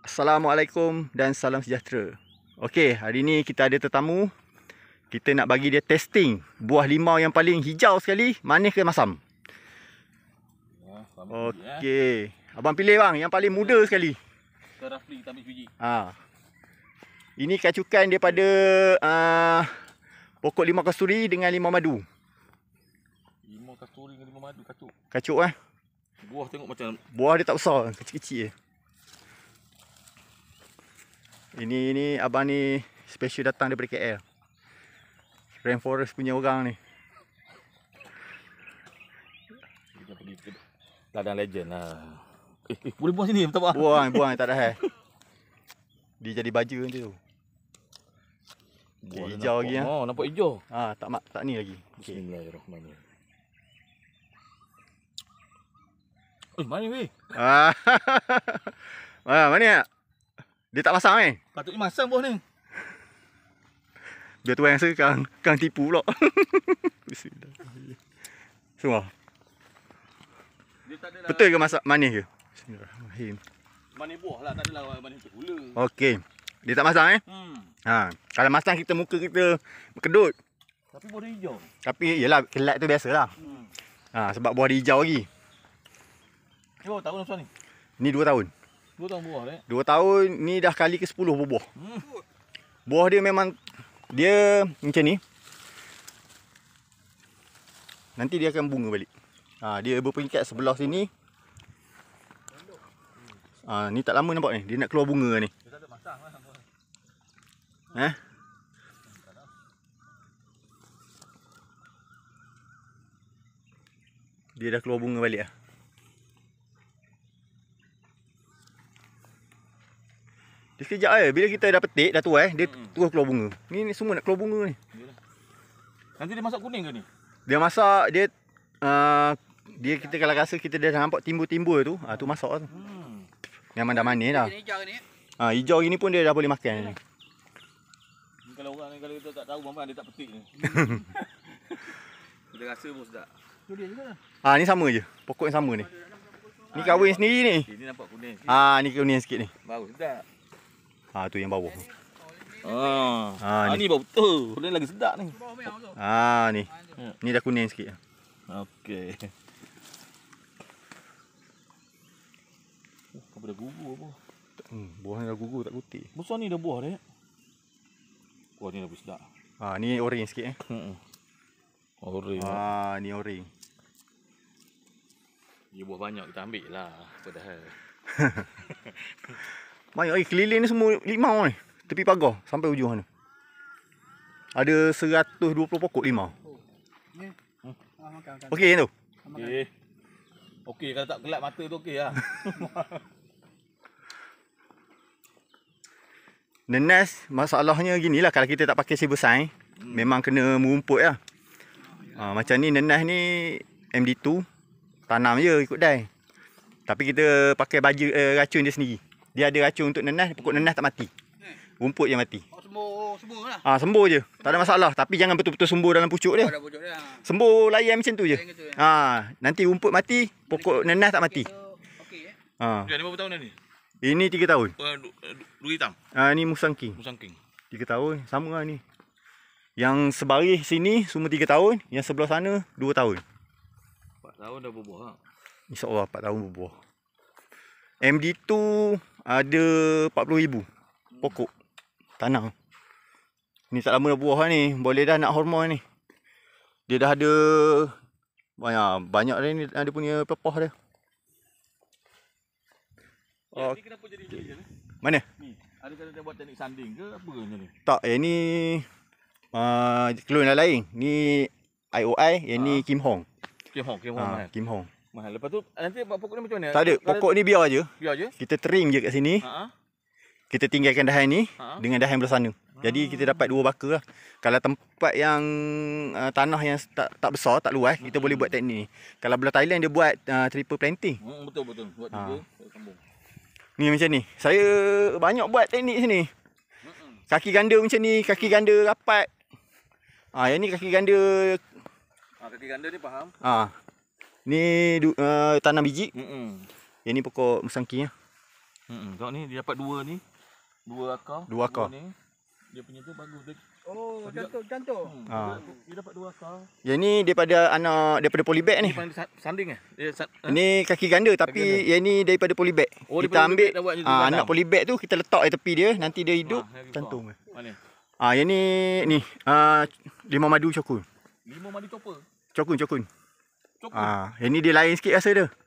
Assalamualaikum dan salam sejahtera. Okey, hari ni kita ada tetamu. Kita nak bagi dia testing buah limau yang paling hijau sekali, manis ke masam? Ya, Okey. Ya. Abang pilih bang, yang paling muda sekali. Rafli, kita ambil biji. Ha. Ini kacukan daripada uh, pokok limau kasturi dengan limau madu. Limau kasturi dengan limau madu kacuk. Kacuk eh. Buah tengok macam buah dia tak besar, kecil-kecil je. -kecil. Ini ini abang ni special datang daripada KL. Rainforest punya orang ni. Kita pergi ke ladang legend lah. Eh, eh boleh buang sini betul tak? Buang, buang tak ada hal. Dia jadi baju nanti tu. Dia hijau lagi ah. Oh, nampak hijau. Ah, ha, tak mak tak ni lagi. Okay. Bismillahirrahmanirrahim. Oi, eh, mana ni? Ah. Ah, mana ni? Dia tak pasang eh? Patutnya masang bos ni. Dia tu yang saya kang kang tipu pula. Semua. Betul ke masak manis ke? Manis buah lah, tak adalah manis gula. Okey. Dia tak masang eh? Hmm. Ha, kalau masang kita muka kita berkedut. Tapi buah dia hijau. Tapi iyalah kelat tu biasalah. Hmm. Ha, sebab buah dia hijau lagi. Yo, tahun apa ni? Ni 2 tahun. 2 tahun buah eh? 2 tahun ni dah kali ke 10 buah. Hmm. Buah dia memang dia macam ni. Nanti dia akan bunga balik. Ha, dia berpengkat sebelah sini. Ha, ni tak lama nampak ni. Dia nak keluar bunga ni. Eh? Dia dah keluar bunga balik lah. Dia sekejap eh. Bila kita dah petik, dah tuai, eh, dia hmm. terus keluar bunga. Ni, ni semua nak keluar bunga ni. Nanti dia masak kuning ke ni? Dia masak, dia... Uh, dia kita kalau rasa kita dah nampak timbul-timbul tu, hmm. ah, tu masak tu. Hmm. Memang dah manis dah. Ha, hijau ni ah, pun dia dah boleh makan. Ni. Kalau orang kalau kita tak tahu mamak dia tak petik ni. kita rasa pun sedap. Tu dia Ah ni sama je. Pokok yang sama ni. Ni kawin sendiri ni. Ini nampak kuning Ah ha, ni kuning sikit ni. Baru sedap. Ha tu yang bawah. Ha. Ah. Ah, ah ni, ni bau betul. ni lagi sedap ni. Ha ah, ni. Ya. Ni dah kuning sikit. Okey. Oh, apa dah gugur apa? Hmm, buah ni dah gugur tak kutik. Besar ni dah buah dia. Buah ni dah sedap. Ha ah, ni oren sikit eh. Hmm. Oren. Ha ah, ni oren. Dia buah banyak kita ambil lah. Padahal. Banyak lagi keliling ni semua limau ni. Tepi pagar sampai hujung sana. Ada 120 pokok limau. Oh. Ni. Hmm. Okey tu. Okey. Okey kalau tak gelap mata tu okeylah. The nest masalahnya gini lah kalau kita tak pakai si besar hmm. memang kena merumput lah. Ha, macam ni nenas ni MD2 tanam je ikut dai. Tapi kita pakai baju eh, racun dia sendiri. Dia ada racun untuk nenas, pokok nenas tak mati. Hmm. Rumput je mati. Oh, sembur oh, lah. Ha, ah, sembur je. Sembur. Tak ada masalah. Tapi jangan betul-betul sembur dalam pucuk dia. Oh, ah. Sembur layan macam tu je. Ha, nanti rumput mati, pokok nenas tak mati. Ha. Dia ada berapa tahun dah ni? Ini tiga tahun. Eh, dua hitam? Ha, ini Musang King. Musang King. Tiga tahun. Sama lah ni. Yang sebaris sini semua tiga tahun. Yang sebelah sana dua tahun. Empat tahun dah berbuah. Ha? Insya Allah empat tahun berbuah. MD2 ada 40,000 pokok tanam. Ni tak lama dah buah lah ni. Boleh dah nak hormon ni. Dia dah ada banyak banyak dah ni ada punya pepah dia. Ya, ni kenapa jadi okay. ni? Mana? Ni. Ada kena dia buat teknik sanding ke apa ke ni? Tak, yang ni uh, ah, clone lain. Ni IOI, yang ha. ni ah. Kim Hong. Kim Hong, Kim Hong. Ha, kan? Kim Hong. Mahal. Lepas tu nanti buat pokok ni macam mana? Tak ada. Pokok ni biar aje. Biar aje. Kita trim je kat sini. Ha-ha. Kita tinggalkan dahan ni ha dengan dahan belah sana. ha Jadi kita dapat dua bakar lah. Kalau tempat yang uh, tanah yang tak tak besar, tak luas, kita boleh buat teknik ni. Kalau belah Thailand dia buat uh, triple planting. Hmm, betul betul. Buat tiga, ha. sambung. Ni macam ni. Saya banyak buat teknik sini. Hmm. Kaki ganda macam ni, kaki ganda rapat. Ah, ha, yang ni kaki ganda ha, kaki ganda ni faham. Ah. Ha. Ni uh, tanam biji. Hmm. Yang ni pokok musangkinya. Hmm. Tengok ni dia dapat dua ni. Dua akar. Dua akar. Dua ni. Dia punya tu bagus. Dia Oh, cantik cantik. Hmm. Ha. Dia dapat dua akar. Yang ni daripada anak daripada polybag ni. Sanding eh? Ini eh? kaki ganda tapi kaki ganda. yang ni daripada polybag. Oh, kita ambil ha, anak polybag tu kita letak di tepi dia nanti dia hidup ha, cantum. Ah, ha, yang ni ni uh, lima madu cokun. Limau madu copper. Cokun cokun. Ah, ini dia lain sikit rasa dia.